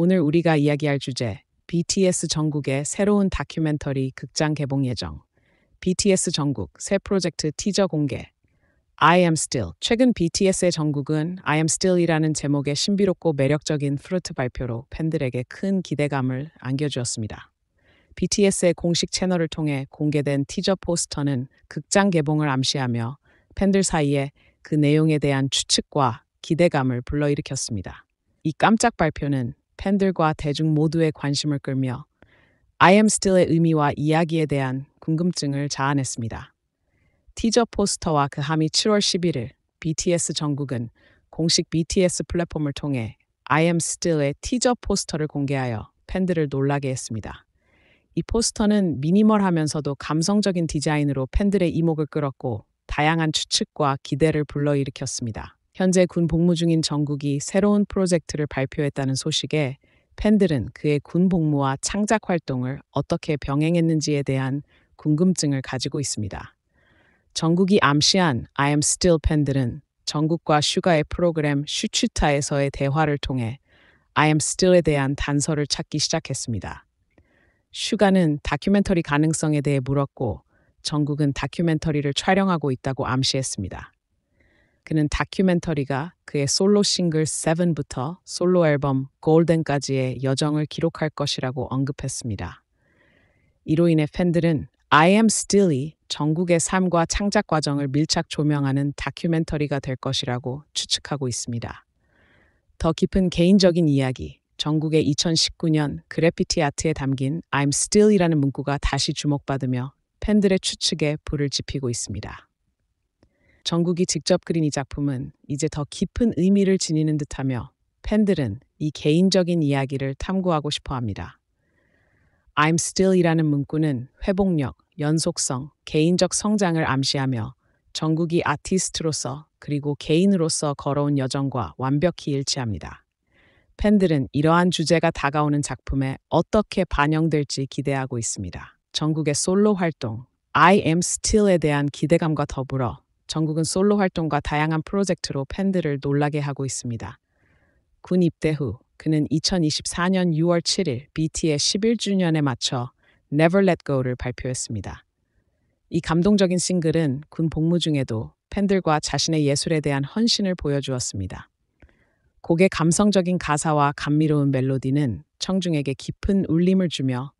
오늘 우리가 이야기할 주제, BTS 전국의 새로운 다큐멘터리 극장 개봉 예정. BTS 전국 새 프로젝트 티저 공개. I am still. 최근 BTS의 전국은 I am still이라는 제목의 신비롭고 매력적인 프루트 발표로 팬들에게 큰 기대감을 안겨주었습니다. BTS의 공식 채널을 통해 공개된 티저 포스터는 극장 개봉을 암시하며 팬들 사이에 그 내용에 대한 추측과 기대감을 불러일으켰습니다. 이 깜짝 발표는 팬들과 대중 모두의 관심을 끌며 I am still의 의미와 이야기에 대한 궁금증을 자아냈습니다. 티저 포스터와 그함이 7월 11일 BTS 전국은 공식 BTS 플랫폼을 통해 I am still의 티저 포스터를 공개하여 팬들을 놀라게 했습니다. 이 포스터는 미니멀하면서도 감성적인 디자인으로 팬들의 이목을 끌었고 다양한 추측과 기대를 불러일으켰습니다. 현재 군 복무 중인 정국이 새로운 프로젝트를 발표했다는 소식에 팬들은 그의 군 복무와 창작 활동을 어떻게 병행했는지에 대한 궁금증을 가지고 있습니다. 정국이 암시한 I am still 팬들은 정국과 슈가의 프로그램 슈츠타에서의 대화를 통해 I am still에 대한 단서를 찾기 시작했습니다. 슈가는 다큐멘터리 가능성에 대해 물었고 정국은 다큐멘터리를 촬영하고 있다고 암시했습니다. 그는 다큐멘터리가 그의 솔로 싱글 7부터 솔로 앨범 골든까지의 여정을 기록할 것이라고 언급했습니다. 이로 인해 팬들은 I am still이 전국의 삶과 창작 과정을 밀착 조명하는 다큐멘터리가 될 것이라고 추측하고 있습니다. 더 깊은 개인적인 이야기, 전국의 2019년 그래피티 아트에 담긴 I'm still이라는 문구가 다시 주목받으며 팬들의 추측에 불을 지피고 있습니다. 정국이 직접 그린 이 작품은 이제 더 깊은 의미를 지니는 듯하며 팬들은 이 개인적인 이야기를 탐구하고 싶어 합니다. I'm still이라는 문구는 회복력, 연속성, 개인적 성장을 암시하며 정국이 아티스트로서 그리고 개인으로서 걸어온 여정과 완벽히 일치합니다. 팬들은 이러한 주제가 다가오는 작품에 어떻게 반영될지 기대하고 있습니다. 정국의 솔로 활동 I am still에 대한 기대감과 더불어 정국은 솔로 활동과 다양한 프로젝트로 팬들을 놀라게 하고 있습니다. 군 입대 후 그는 2024년 6월 7일 BT의 11주년에 맞춰 Never Let Go를 발표했습니다. 이 감동적인 싱글은 군 복무 중에도 팬들과 자신의 예술에 대한 헌신을 보여주었습니다. 곡의 감성적인 가사와 감미로운 멜로디는 청중에게 깊은 울림을 주며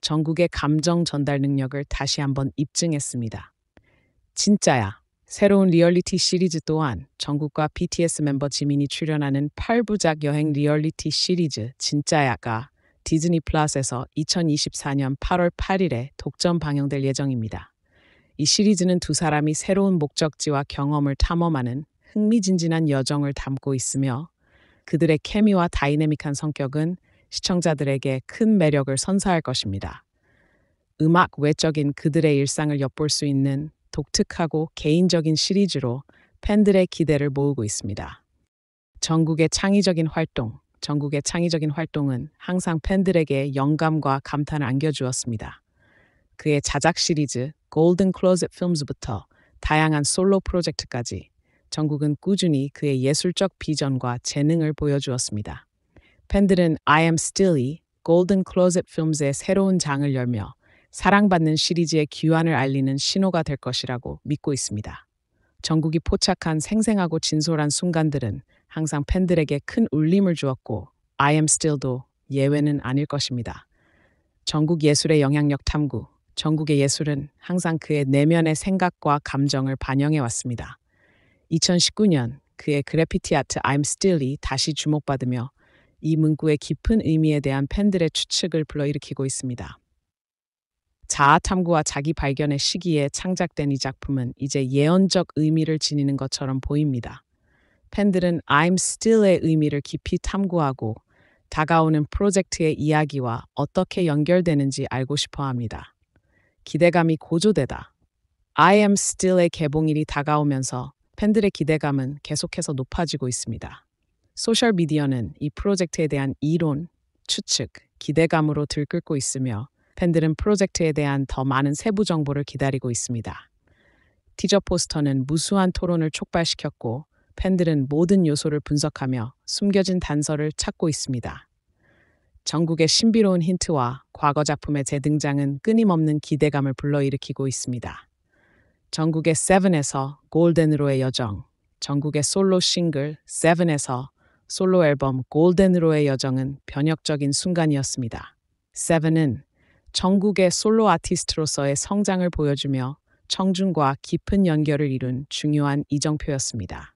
전국의 감정 전달 능력을 다시 한번 입증했습니다. 진짜야. 새로운 리얼리티 시리즈 또한 정국과 BTS 멤버 지민이 출연하는 8부작 여행 리얼리티 시리즈 진짜야가 디즈니 플러스에서 2024년 8월 8일에 독점 방영될 예정입니다. 이 시리즈는 두 사람이 새로운 목적지와 경험을 탐험하는 흥미진진한 여정을 담고 있으며 그들의 케미와 다이내믹한 성격은 시청자들에게 큰 매력을 선사할 것입니다. 음악 외적인 그들의 일상을 엿볼 수 있는 독특하고 개인적인 시리즈로 팬들의 기대를 모으고 있습니다. 전국의 창의적인 활동, 전국의 창의적인 활동은 항상 팬들에게 영감과 감탄을 안겨주었습니다. 그의 자작 시리즈 골든 클로젯 필름즈부터 다양한 솔로 프로젝트까지 전국은 꾸준히 그의 예술적 비전과 재능을 보여주었습니다. 팬들은 I am still이 골든 클로젯 필름즈의 새로운 장을 열며 사랑받는 시리즈의 귀환을 알리는 신호가 될 것이라고 믿고 있습니다. 정국이 포착한 생생하고 진솔한 순간들은 항상 팬들에게 큰 울림을 주었고 I am still도 예외는 아닐 것입니다. 전국 예술의 영향력 탐구, 전국의 예술은 항상 그의 내면의 생각과 감정을 반영해 왔습니다. 2019년 그의 그래피티 아트 I'm Still이 다시 주목받으며 이 문구의 깊은 의미에 대한 팬들의 추측을 불러일으키고 있습니다. 자아탐구와 자기 발견의 시기에 창작된 이 작품은 이제 예언적 의미를 지니는 것처럼 보입니다. 팬들은 I'm Still의 의미를 깊이 탐구하고 다가오는 프로젝트의 이야기와 어떻게 연결되는지 알고 싶어 합니다. 기대감이 고조되다. I am still의 개봉일이 다가오면서 팬들의 기대감은 계속해서 높아지고 있습니다. 소셜미디어는 이 프로젝트에 대한 이론, 추측, 기대감으로 들끓고 있으며 팬들은 프로젝트에 대한 더 많은 세부 정보를 기다리고 있습니다. 티저 포스터는 무수한 토론을 촉발시켰고 팬들은 모든 요소를 분석하며 숨겨진 단서를 찾고 있습니다. 전국의 신비로운 힌트와 과거 작품의 재등장은 끊임없는 기대감을 불러일으키고 있습니다. 전국의 세븐에서 골든으로의 여정, 전국의 솔로 싱글 세븐에서 솔로 앨범 골든으로의 여정은 변혁적인 순간이었습니다. 세븐은 전국의 솔로 아티스트로서의 성장을 보여주며 청중과 깊은 연결을 이룬 중요한 이정표였습니다.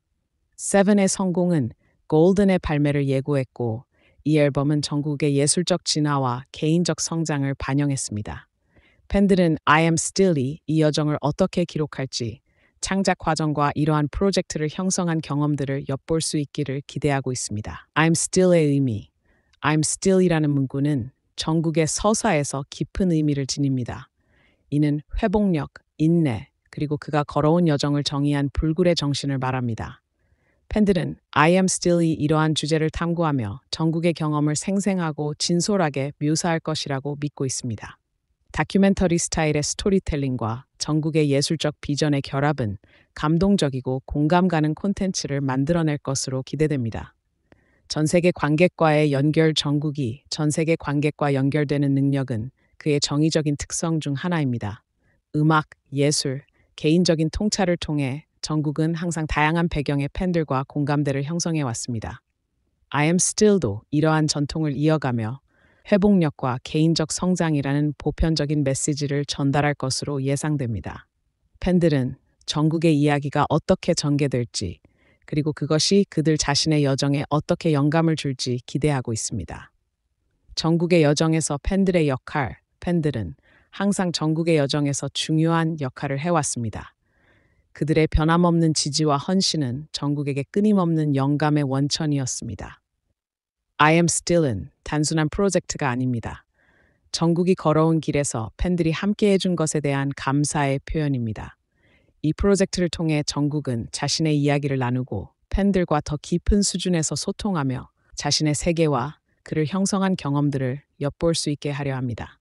세븐의 성공은 골든의 발매를 예고했고 이 앨범은 전국의 예술적 진화와 개인적 성장을 반영했습니다. 팬들은 I am still이 이 여정을 어떻게 기록할지 창작 과정과 이러한 프로젝트를 형성한 경험들을 엿볼 수 있기를 기대하고 있습니다. I'm still의 의미 I'm still이라는 문구는 전국의 서사에서 깊은 의미를 지닙니다. 이는 회복력, 인내, 그리고 그가 걸어온 여정을 정의한 불굴의 정신을 말합니다. 팬들은 I am still이 이러한 주제를 탐구하며 전국의 경험을 생생하고 진솔하게 묘사할 것이라고 믿고 있습니다. 다큐멘터리 스타일의 스토리텔링과 전국의 예술적 비전의 결합은 감동적이고 공감 가는 콘텐츠를 만들어낼 것으로 기대됩니다. 전 세계 관객과의 연결 전국이 전 세계 관객과 연결되는 능력은 그의 정의적인 특성 중 하나입니다. 음악, 예술, 개인적인 통찰을 통해 전국은 항상 다양한 배경의 팬들과 공감대를 형성해 왔습니다. I am still도 이러한 전통을 이어가며 회복력과 개인적 성장이라는 보편적인 메시지를 전달할 것으로 예상됩니다. 팬들은 전국의 이야기가 어떻게 전개될지 그리고 그것이 그들 자신의 여정에 어떻게 영감을 줄지 기대하고 있습니다. 전국의 여정에서 팬들의 역할, 팬들은 항상 전국의 여정에서 중요한 역할을 해왔습니다. 그들의 변함없는 지지와 헌신은 전국에게 끊임없는 영감의 원천이었습니다. I am still은 단순한 프로젝트가 아닙니다. 전국이 걸어온 길에서 팬들이 함께 해준 것에 대한 감사의 표현입니다. 이 프로젝트를 통해 정국은 자신의 이야기를 나누고 팬들과 더 깊은 수준에서 소통하며 자신의 세계와 그를 형성한 경험들을 엿볼 수 있게 하려 합니다.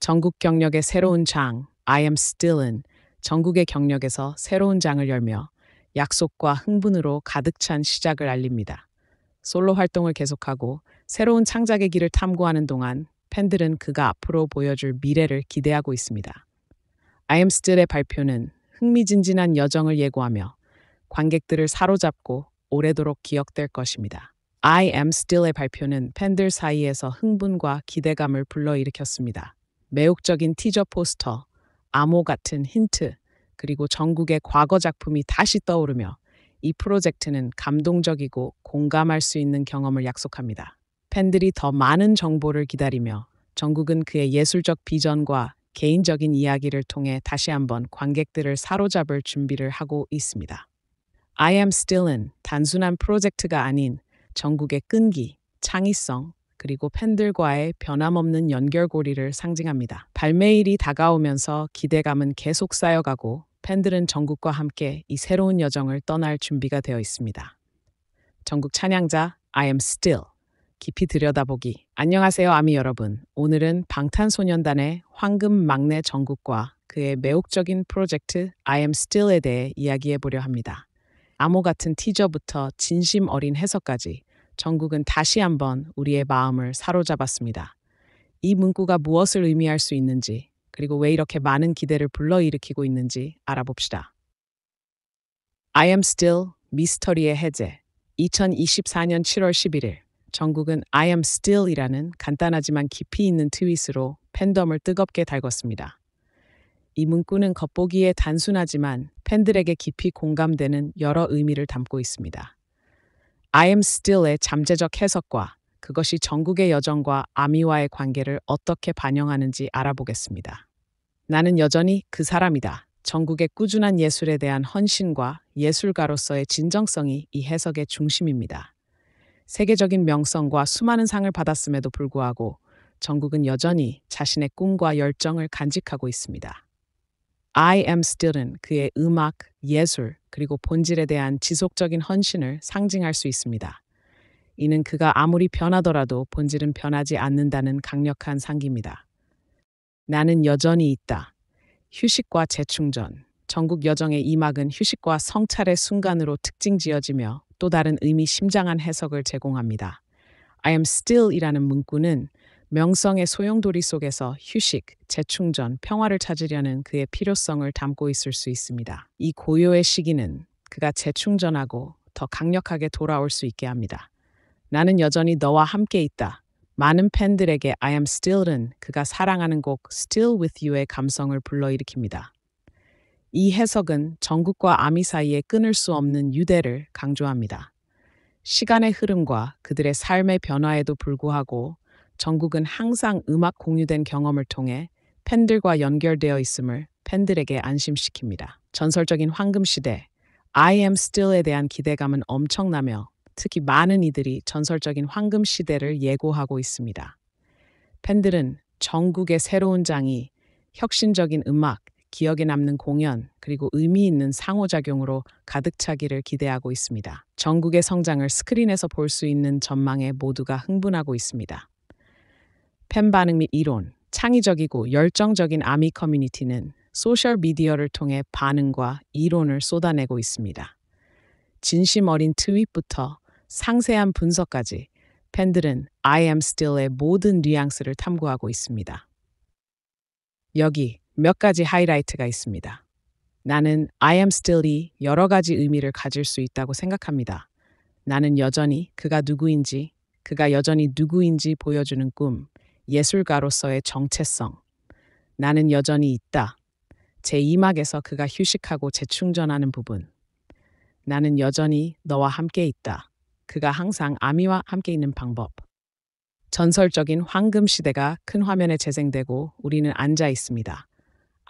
전국 경력의 새로운 장, I am still in, 전국의 경력에서 새로운 장을 열며 약속과 흥분으로 가득 찬 시작을 알립니다. 솔로 활동을 계속하고 새로운 창작의 길을 탐구하는 동안 팬들은 그가 앞으로 보여줄 미래를 기대하고 있습니다. I am still의 발표는 흥미진진한 여정을 예고하며 관객들을 사로잡고 오래도록 기억될 것입니다. I am still의 발표는 팬들 사이에서 흥분과 기대감을 불러일으켰습니다. 매혹적인 티저 포스터, 암호 같은 힌트, 그리고 전국의 과거 작품이 다시 떠오르며 이 프로젝트는 감동적이고 공감할 수 있는 경험을 약속합니다. 팬들이 더 많은 정보를 기다리며 전국은 그의 예술적 비전과 개인적인 이야기를 통해 다시 한번 관객들을 사로잡을 준비를 하고 있습니다. I am still in 단순한 프로젝트가 아닌 전국의 끈기, 창의성, 그리고 팬들과의 변함없는 연결고리를 상징합니다. 발매일이 다가오면서 기대감은 계속 쌓여가고 팬들은 전국과 함께 이 새로운 여정을 떠날 준비가 되어 있습니다. 전국 찬양자 I am still 깊이 들여다보기. 안녕하세요, 아미 여러분. 오늘은 방탄소년단의 황금 막내 정국과 그의 매혹적인 프로젝트 I am still에 대해 이야기해 보려 합니다. 암호 같은 티저부터 진심 어린 해석까지 정국은 다시 한번 우리의 마음을 사로잡았습니다. 이 문구가 무엇을 의미할 수 있는지, 그리고 왜 이렇게 많은 기대를 불러일으키고 있는지 알아봅시다. I am still 미스터리의 해제. 2024년 7월 11일. 정국은 I am still이라는 간단하지만 깊이 있는 트윗으로 팬덤을 뜨겁게 달궜습니다. 이 문구는 겉보기에 단순하지만 팬들에게 깊이 공감되는 여러 의미를 담고 있습니다. I am still의 잠재적 해석과 그것이 전국의 여정과 아미와의 관계를 어떻게 반영하는지 알아보겠습니다. 나는 여전히 그 사람이다. 전국의 꾸준한 예술에 대한 헌신과 예술가로서의 진정성이 이 해석의 중심입니다. 세계적인 명성과 수많은 상을 받았음에도 불구하고 정국은 여전히 자신의 꿈과 열정을 간직하고 있습니다. I am still은 그의 음악, 예술, 그리고 본질에 대한 지속적인 헌신을 상징할 수 있습니다. 이는 그가 아무리 변하더라도 본질은 변하지 않는다는 강력한 상기입니다. 나는 여전히 있다. 휴식과 재충전. 전국 여정의 이막은 휴식과 성찰의 순간으로 특징 지어지며 또 다른 의미심장한 해석을 제공합니다. I am still 이라는 문구는 명성의 소용돌이 속에서 휴식, 재충전, 평화를 찾으려는 그의 필요성을 담고 있을 수 있습니다. 이 고요의 시기는 그가 재충전하고 더 강력하게 돌아올 수 있게 합니다. 나는 여전히 너와 함께 있다. 많은 팬들에게 I am still은 그가 사랑하는 곡 Still with you의 감성을 불러일으킵니다. 이 해석은 전국과 아미 사이에 끊을 수 없는 유대를 강조합니다. 시간의 흐름과 그들의 삶의 변화에도 불구하고 전국은 항상 음악 공유된 경험을 통해 팬들과 연결되어 있음을 팬들에게 안심시킵니다. 전설적인 황금시대, I am still에 대한 기대감은 엄청나며 특히 많은 이들이 전설적인 황금시대를 예고하고 있습니다. 팬들은 전국의 새로운 장이 혁신적인 음악, 기억에 남는 공연, 그리고 의미 있는 상호작용으로 가득 차기를 기대하고 있습니다. 전국의 성장을 스크린에서 볼 수 있는 전망에 모두가 흥분하고 있습니다. 팬 반응 및 이론, 창의적이고 열정적인 아미 커뮤니티는 소셜 미디어를 통해 반응과 이론을 쏟아내고 있습니다. 진심 어린 트윗부터 상세한 분석까지 팬들은 I am still의 모든 뉘앙스를 탐구하고 있습니다. 여기 몇 가지 하이라이트가 있습니다. 나는 I am still이 여러 가지 의미를 가질 수 있다고 생각합니다. 나는 여전히 그가 누구인지, 그가 여전히 누구인지 보여주는 꿈, 예술가로서의 정체성. 나는 여전히 있다. 제2막에서 그가 휴식하고 재충전하는 부분. 나는 여전히 너와 함께 있다. 그가 항상 아미와 함께 있는 방법. 전설적인 황금 시대가 큰 화면에 재생되고 우리는 앉아 있습니다.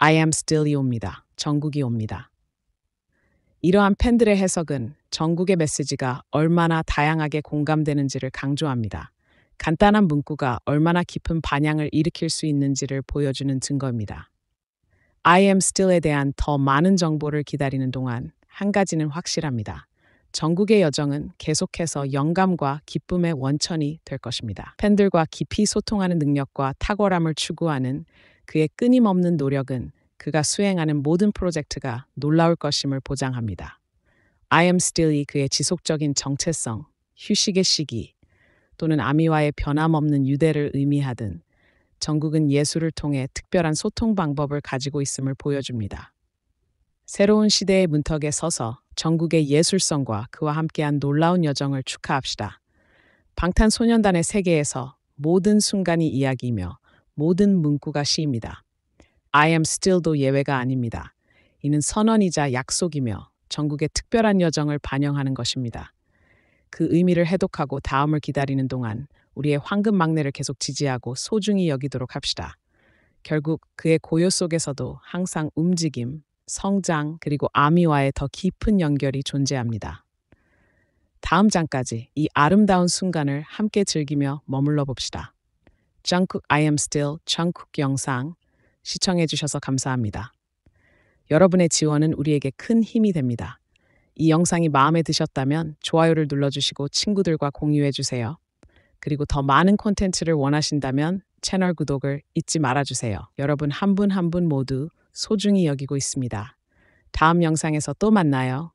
I am still이 옵니다. 전국이 옵니다. 이러한 팬들의 해석은 전국의 메시지가 얼마나 다양하게 공감되는지를 강조합니다. 간단한 문구가 얼마나 깊은 반향을 일으킬 수 있는지를 보여주는 증거입니다. I am still에 대한 더 많은 정보를 기다리는 동안 한 가지는 확실합니다. 전국의 여정은 계속해서 영감과 기쁨의 원천이 될 것입니다. 팬들과 깊이 소통하는 능력과 탁월함을 추구하는 그의 끊임없는 노력은 그가 수행하는 모든 프로젝트가 놀라울 것임을 보장합니다. I am still이 그의 지속적인 정체성, 휴식의 시기, 또는 아미와의 변함없는 유대를 의미하든 전국은 예술을 통해 특별한 소통 방법을 가지고 있음을 보여줍니다. 새로운 시대의 문턱에 서서 전국의 예술성과 그와 함께한 놀라운 여정을 축하합시다. 방탄소년단의 세계에서 모든 순간이 이야기이며 모든 문구가 시입니다. I am still도 예외가 아닙니다. 이는 선언이자 약속이며 전국의 특별한 여정을 반영하는 것입니다. 그 의미를 해독하고 다음을 기다리는 동안 우리의 황금 막내를 계속 지지하고 소중히 여기도록 합시다. 결국 그의 고요 속에서도 항상 움직임, 성장, 그리고 아미와의 더 깊은 연결이 존재합니다. 다음 장까지 이 아름다운 순간을 함께 즐기며 머물러 봅시다. 짱쿡 I am still 짱쿡 영상 시청해 주셔서 감사합니다. 여러분의 지원은 우리에게 큰 힘이 됩니다. 이 영상이 마음에 드셨다면 좋아요를 눌러주시고 친구들과 공유해 주세요. 그리고 더 많은 콘텐츠를 원하신다면 채널 구독을 잊지 말아주세요. 여러분 한 분 한 분 모두 소중히 여기고 있습니다. 다음 영상에서 또 만나요.